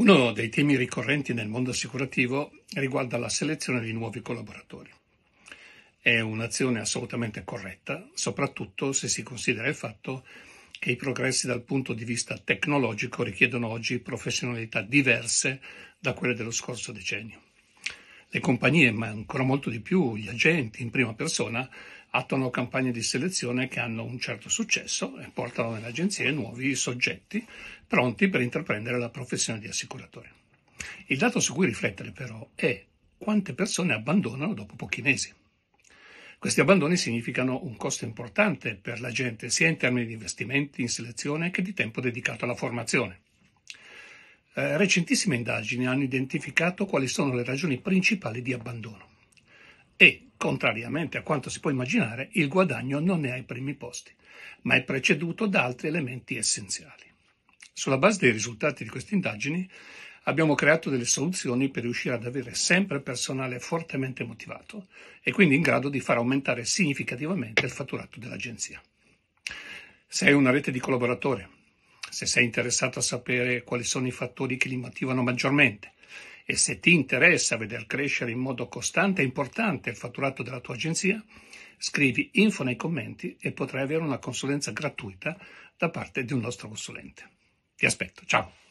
Uno dei temi ricorrenti nel mondo assicurativo riguarda la selezione di nuovi collaboratori. È un'azione assolutamente corretta, soprattutto se si considera il fatto che i progressi dal punto di vista tecnologico richiedono oggi professionalità diverse da quelle dello scorso decennio le compagnie, ma ancora molto di più gli agenti in prima persona, attuano campagne di selezione che hanno un certo successo e portano nelle agenzie nuovi soggetti pronti per intraprendere la professione di assicuratore. Il dato su cui riflettere però è quante persone abbandonano dopo pochi mesi. Questi abbandoni significano un costo importante per l'agente sia in termini di investimenti in selezione che di tempo dedicato alla formazione. Eh, recentissime indagini hanno identificato quali sono le ragioni principali di abbandono. E, contrariamente a quanto si può immaginare, il guadagno non è ai primi posti, ma è preceduto da altri elementi essenziali. Sulla base dei risultati di queste indagini abbiamo creato delle soluzioni per riuscire ad avere sempre personale fortemente motivato e quindi in grado di far aumentare significativamente il fatturato dell'agenzia. Se hai una rete di collaboratori se sei interessato a sapere quali sono i fattori che li motivano maggiormente e se ti interessa veder crescere in modo costante e importante il fatturato della tua agenzia, scrivi info nei commenti e potrai avere una consulenza gratuita da parte di un nostro consulente. Ti aspetto, ciao!